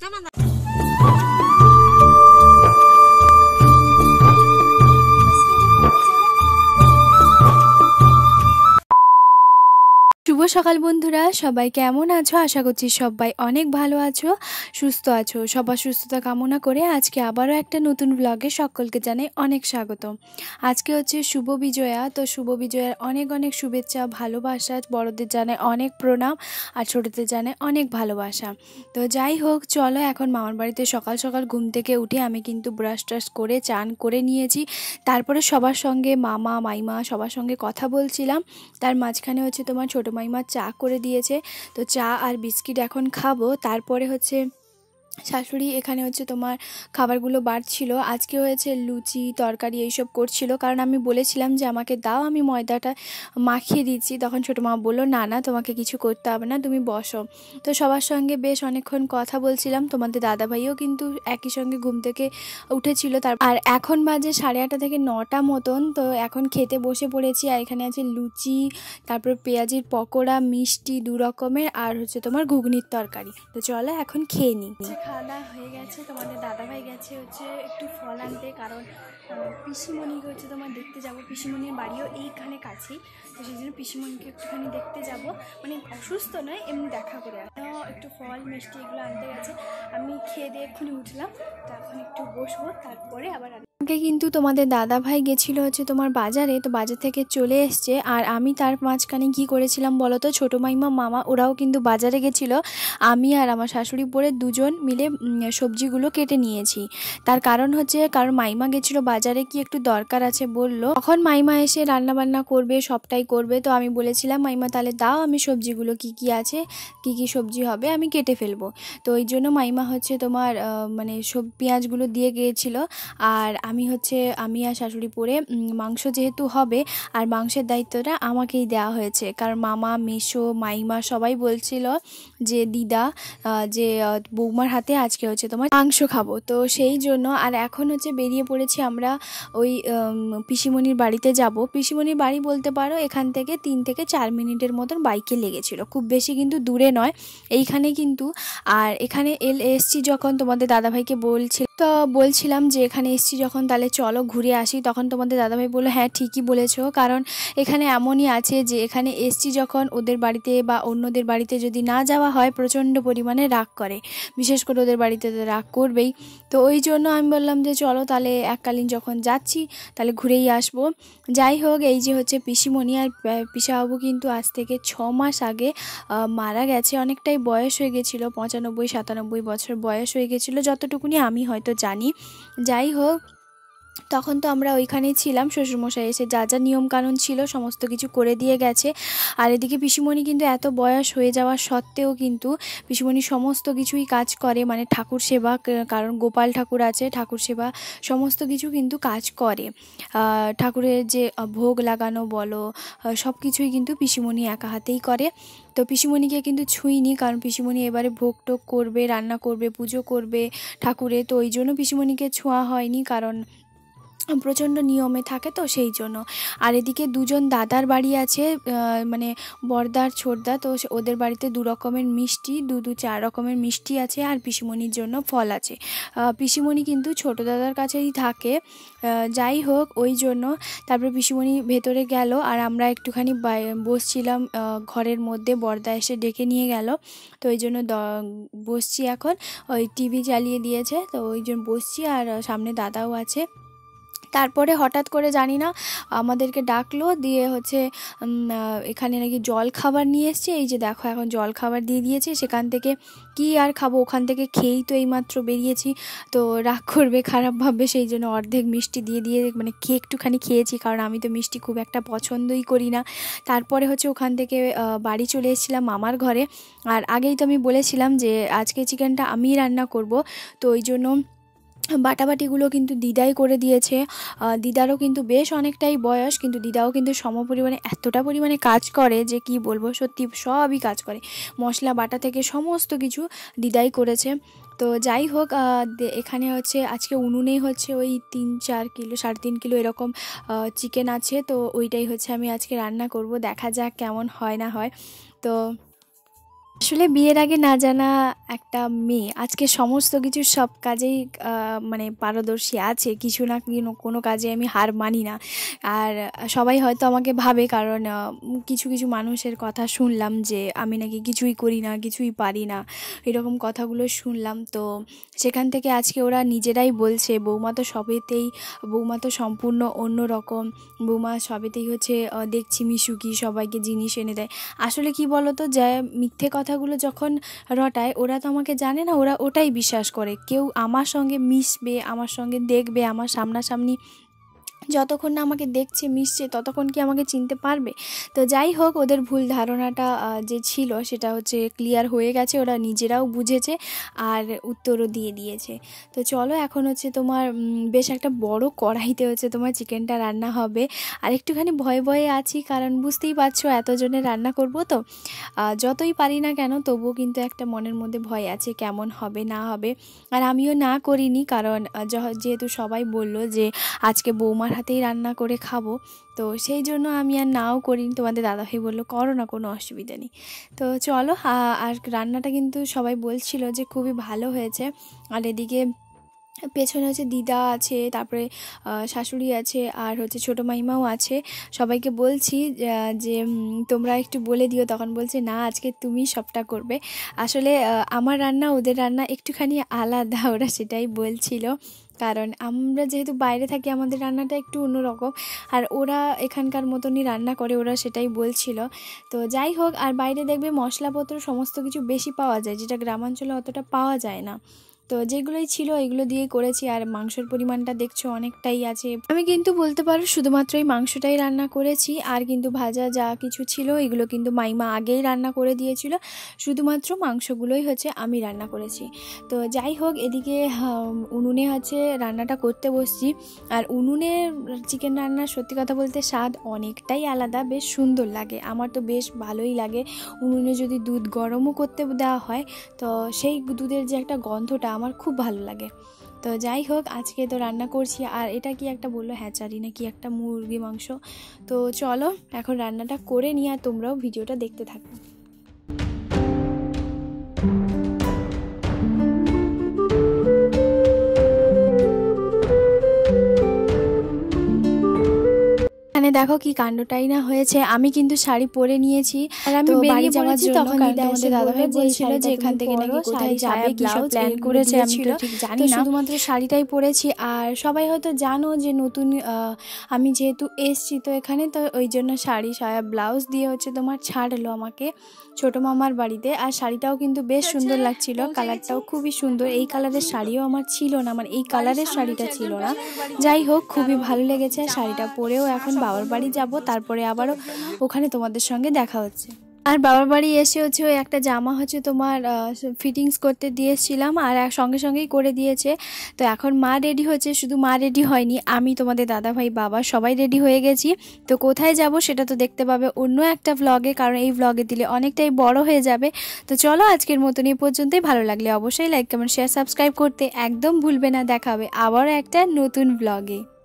頭が সকাল বন্ধুরা সবাই কেমন আছো আশা করছি সবাই অনেক ভালো আছো সুস্থ আছো সবার সুস্থতা কামনা করে আজকে আবারও একটা নতুন ব্লগে সকলকে জানাই অনেক স্বাগত আজকে হচ্ছে শুভ বিজয়া তো শুভ বিজয়ার অনেক অনেক শুভেচ্ছা ভালোবাসা বড়দের জানায় অনেক প্রণাম আর ছোটদের জানায় অনেক ভালোবাসা তো যাই হোক চলো এখন মামার বাড়িতে সকাল সকাল ঘুম থেকে উঠে আমি কিন্তু ব্রাশ ট্রাশ করে চান করে নিয়েছি তারপরে সবার সঙ্গে মামা মাইমা সবার সঙ্গে কথা বলছিলাম তার মাঝখানে হচ্ছে তোমার ছোটো মাইমা আমার চা করে দিয়েছে তো চা আর বিস্কিট এখন খাবো তারপরে হচ্ছে শাশুড়ি এখানে হচ্ছে তোমার খাবারগুলো বাড়ছিল আজকে হয়েছে লুচি তরকারি এইসব করছিল কারণ আমি বলেছিলাম যে আমাকে দাও আমি ময়দাটা মাখিয়ে দিচ্ছি তখন ছোটো মা বললো না না তোমাকে কিছু করতে হবে না তুমি বসো তো সবার সঙ্গে বেশ অনেকক্ষণ কথা বলছিলাম তোমাদের দাদাভাইও কিন্তু একই সঙ্গে ঘুম থেকে উঠেছিল তার আর এখন বাজে সাড়ে আটটা থেকে নটা মতন তো এখন খেতে বসে পড়েছি আর এখানে আছে লুচি তারপর পেঁয়াজির পকোড়া মিষ্টি দু রকমের আর হচ্ছে তোমার ঘুগনির তরকারি তো চলো এখন খেয়ে নিই খাওয়া দাওয়া হয়ে গেছে তোমাদের দাদাভাই গেছে হচ্ছে একটু ফল আনতে কারণ পিসিমণিকে হচ্ছে তোমার দেখতে যাবো পিসিমণির বাড়িও এইখানে কাছেই তো সেই জন্য পিসিমণিকে একটুখানি দেখতে যাব মানে অসুস্থ নয় এমনি দেখা করে আসা একটু ফল মিষ্টি এগুলো আনতে গেছে আমি খেয়ে দিয়ে এক্ষুনি উঠলাম তো এখন একটু বসবো তারপরে আবার আগে কিন্তু তোমাদের দাদা ভাই গেছিল হচ্ছে তোমার বাজারে তো বাজার থেকে চলে এসছে আর আমি তার মাঝখানে কি করেছিলাম বলো তো ছোটো মাইমা মামা ওরাও কিন্তু বাজারে গেছিলো আমি আর আমার শাশুড়ি পরে দুজন মিলে সবজিগুলো কেটে নিয়েছি তার কারণ হচ্ছে কারণ মাইমা গেছিলো বাজারে কি একটু দরকার আছে বলল তখন মাইমা এসে রান্না বান্না করবে সবটাই করবে তো আমি বলেছিলাম মাইমা তাহলে দাও আমি সবজিগুলো কি কি আছে কি কি সবজি হবে আমি কেটে ফেলবো তো ওই জন্য মাইমা হচ্ছে তোমার মানে সব পেঁয়াজগুলো দিয়ে গিয়েছিল আর আমি হচ্ছে আমি আর শাশুড়ি পরে মাংস যেহেতু হবে আর মাংসের দায়িত্বটা আমাকেই দেওয়া হয়েছে কারণ মামা মেশো মাইমা সবাই বলছিল যে দিদা যে বৌমার হাতে আজকে হচ্ছে তোমার মাংস খাবো তো সেই জন্য আর এখন হচ্ছে বেরিয়ে পড়েছি আমরা ওই পিসিমণির বাড়িতে যাব পিসিমণির বাড়ি বলতে পারো এখান থেকে তিন থেকে চার মিনিটের মতন বাইকে লেগেছিল খুব বেশি কিন্তু দূরে নয় এইখানে কিন্তু আর এখানে এল এসছি যখন তোমাদের দাদাভাইকে বলছিল তো বলছিলাম যে এখানে এসছি যখন তাহলে চলো ঘুরে আসি তখন তোমাদের দাদাভাই বললো হ্যাঁ ঠিকই বলেছো কারণ এখানে এমনই আছে যে এখানে এসছি যখন ওদের বাড়িতে বা অন্যদের বাড়িতে যদি না যাওয়া হয় প্রচণ্ড পরিমাণে রাগ করে বিশেষ করে ওদের বাড়িতে তো রাগ করবেই তো ওই জন্য আমি বললাম যে চলো তাহলে এককালীন যখন যাচ্ছি তাহলে ঘুরেই আসবো যাই হোক এই যে হচ্ছে পিসিমণি আর পিসাবাবু কিন্তু আজ থেকে ছ মাস আগে মারা গেছে অনেকটাই বয়স হয়ে গেছিলো পঁচানব্বই সাতানব্বই বছর বয়স হয়ে গেছিলো যতটুকুনি আমি হয়তো তো জানি যাই হোক তখন তো আমরা ওইখানেই ছিলাম শ্বশুরমশাই এসে যা যা নিয়মকানুন ছিল সমস্ত কিছু করে দিয়ে গেছে আর এদিকে পিসিমণি কিন্তু এত বয়স হয়ে যাওয়া সত্ত্বেও কিন্তু পিসিমণি সমস্ত কিছুই কাজ করে মানে ঠাকুর সেবা কারণ গোপাল ঠাকুর আছে ঠাকুর সেবা সমস্ত কিছু কিন্তু কাজ করে ঠাকুরের যে ভোগ লাগানো বলো সব কিছুই কিন্তু পিসিমণি একা হাতেই করে তো পিসিমণিকে কিন্তু ছুঁইনি কারণ পিসিমণি এবারে ভোগ টোক করবে রান্না করবে পুজো করবে ঠাকুরে তো ওই জন্য পিসিমণিকে ছোঁয়া হয়নি কারণ প্রচণ্ড নিয়মে থাকে তো সেই জন্য আর এদিকে দুজন দাদার বাড়ি আছে মানে বর্দার ছোটদা তো ওদের বাড়িতে দু রকমের মিষ্টি দু দু চার রকমের মিষ্টি আছে আর পিসিমণির জন্য ফল আছে পিসিমণি কিন্তু ছোট দাদার কাছেই থাকে যাই হোক ওই জন্য তারপরে পিসিমণি ভেতরে গেল আর আমরা একটুখানি বসছিলাম ঘরের মধ্যে বর্দা এসে ডেকে নিয়ে গেল তো ওই জন্য বসছি এখন ওই টিভি চালিয়ে দিয়েছে তো ওই জন্য বসছি আর সামনে দাদাও আছে তারপরে হঠাৎ করে জানি না আমাদেরকে ডাকলো দিয়ে হচ্ছে এখানে নাকি জল খাবার নিয়ে এসছে এই যে দেখো এখন জল খাবার দিয়ে দিয়েছে সেখান থেকে কি আর খাবো ওখান থেকে খেয়েই তো এইমাত্র বেরিয়েছি তো রাগ করবে খারাপভাবে সেই জন্য অর্ধেক মিষ্টি দিয়ে দিয়ে মানে খেয়ে একটুখানি খেয়েছি কারণ আমি তো মিষ্টি খুব একটা পছন্দই করি না তারপরে হচ্ছে ওখান থেকে বাড়ি চলে এসেছিলাম মামার ঘরে আর আগেই তো আমি বলেছিলাম যে আজকে চিকেনটা আমি রান্না করব তো ওই জন্য বাটাবাটিগুলো কিন্তু দিদাই করে দিয়েছে দিদারও কিন্তু বেশ অনেকটাই বয়স কিন্তু দিদাও কিন্তু সম পরিমাণে এতটা পরিমাণে কাজ করে যে কি বলবো সত্যি সবই কাজ করে মশলা বাটা থেকে সমস্ত কিছু দিদাই করেছে তো যাই হোক এখানে হচ্ছে আজকে উনুনেই হচ্ছে ওই তিন চার কিলো সাড়ে তিন কিলো এরকম চিকেন আছে তো ওইটাই হচ্ছে আমি আজকে রান্না করব দেখা যাক কেমন হয় না হয় তো আসলে বিয়ের আগে না জানা একটা মেয়ে আজকে সমস্ত কিছু সব কাজেই মানে পারদর্শী আছে কিছু না কোনো কাজে আমি হার মানি না আর সবাই হয়তো আমাকে ভাবে কারণ কিছু কিছু মানুষের কথা শুনলাম যে আমি নাকি কিছুই করি না কিছুই পারি না এরকম কথাগুলো শুনলাম তো সেখান থেকে আজকে ওরা নিজেরাই বলছে বৌমা তো সবেতেই বৌমা তো সম্পূর্ণ অন্য রকম বৌমা সবেতেই হচ্ছে দেখছি মিশুকি সবাইকে জিনিস এনে দেয় আসলে কি বলতো যে মিথ্যে কথা কথাগুলো যখন রটায় ওরা তো আমাকে জানে না ওরা ওটাই বিশ্বাস করে কেউ আমার সঙ্গে মিশবে আমার সঙ্গে দেখবে আমার সামনাসামনি যতক্ষণ না আমাকে দেখছে মিশছে ততক্ষণ কি আমাকে চিনতে পারবে তো যাই হোক ওদের ভুল ধারণাটা যে ছিল সেটা হচ্ছে ক্লিয়ার হয়ে গেছে ওরা নিজেরাও বুঝেছে আর উত্তরও দিয়ে দিয়েছে তো চলো এখন হচ্ছে তোমার বেশ একটা বড় কড়াইতে হচ্ছে তোমার চিকেনটা রান্না হবে আর একটুখানি ভয়ে ভয়ে আছি কারণ বুঝতেই পারছো এতজনে রান্না করব তো যতই পারি না কেন তবুও কিন্তু একটা মনের মধ্যে ভয় আছে কেমন হবে না হবে আর আমিও না করিনি কারণ যেহেতু সবাই বলল যে আজকে বৌমা আমার হাতেই রান্না করে খাবো তো সেই জন্য আমি আর নাও করিনি তোমাদের দাদাভাই বললো করো না কোনো অসুবিধা নেই তো চলো আর রান্নাটা কিন্তু সবাই বলছিল যে খুবই ভালো হয়েছে আর এদিকে পেছনে হচ্ছে দিদা আছে তারপরে শাশুড়ি আছে আর হচ্ছে ছোটো মাইমাও আছে সবাইকে বলছি যে তোমরা একটু বলে দিও তখন বলছে না আজকে তুমি সবটা করবে আসলে আমার রান্না ওদের রান্না একটুখানি আলাদা ওরা সেটাই বলছিল কারণ আমরা যেহেতু বাইরে থাকি আমাদের রান্নাটা একটু অন্যরকম আর ওরা এখানকার মতনই রান্না করে ওরা সেটাই বলছিল তো যাই হোক আর বাইরে দেখবে মশলাপত্র সমস্ত কিছু বেশি পাওয়া যায় যেটা গ্রামাঞ্চলে অতটা পাওয়া যায় না তো যেগুলোই ছিল এগুলো দিয়ে করেছি আর মাংসের পরিমাণটা দেখছো অনেকটাই আছে আমি কিন্তু বলতে পারো শুধুমাত্র এই মাংসটাই রান্না করেছি আর কিন্তু ভাজা যা কিছু ছিল এগুলো কিন্তু মাইমা আগেই রান্না করে দিয়েছিল শুধুমাত্র মাংসগুলোই হচ্ছে আমি রান্না করেছি তো যাই হোক এদিকে উনুনে হচ্ছে রান্নাটা করতে বসছি আর উনুনে চিকেন রান্নার সত্যি কথা বলতে স্বাদ অনেকটাই আলাদা বেশ সুন্দর লাগে আমার তো বেশ ভালোই লাগে উনুনে যদি দুধ গরমও করতে দেওয়া হয় তো সেই দুধের যে একটা গন্ধটা আমার খুব ভালো লাগে তো যাই হোক আজকে তো রান্না করছি আর এটা কি একটা বললো হ্যাচারি না কি একটা মুরগি মাংস তো চলো এখন রান্নাটা করে নিয়ে আর তোমরাও ভিডিওটা দেখতে থাকো এখানে দেখো কি কাণ্ডটাই না হয়েছে আমি কিন্তু শাড়ি পরে নিয়েছি আর আমি বেরিয়ে যাওয়ার জন্য তখন আমাদের দাদাভাই বলছিল যে এখান থেকে নাকি কোথায় যাবে কি সব প্ল্যান করেছে আমি তো ঠিক জানি না শুধুমাত্র শাড়িটাই পরেছি আর সবাই হয়তো জানো যে নতুন আমি যেহেতু এসেছি তো এখানে তো ওই জন্য শাড়ি সায়া ব্লাউজ দিয়ে হচ্ছে তোমার ছাড়লো আমাকে ছোট মামার বাড়িতে আর শাড়িটাও কিন্তু বেশ আচ্ছা, সুন্দর লাগছিল কালারটাও খুবই সুন্দর এই কালারের শাড়িও আমার ছিল না আমার এই কালারের শাড়িটা ছিল না যাই হোক খুবই ভালো লেগেছে শাড়িটা পরেও এখন বাবার বাড়ি যাব তারপরে আবারও ওখানে তোমাদের সঙ্গে দেখা হচ্ছে আর বাবার বাড়ি এসে হচ্ছে ওই একটা জামা হচ্ছে তোমার ফিটিংস করতে দিয়েছিলাম আর সঙ্গে সঙ্গেই করে দিয়েছে তো এখন মা রেডি হচ্ছে শুধু মা রেডি হয়নি আমি তোমাদের দাদা ভাই বাবা সবাই রেডি হয়ে গেছি তো কোথায় যাব সেটা তো দেখতে পাবে অন্য একটা ব্লগে কারণ এই ব্লগে দিলে অনেকটাই বড় হয়ে যাবে তো চলো আজকের মতন এই পর্যন্তই ভালো লাগলে অবশ্যই লাইক কমেন্ট শেয়ার সাবস্ক্রাইব করতে একদম ভুলবে না দেখাবে আবার আবারও একটা নতুন ব্লগে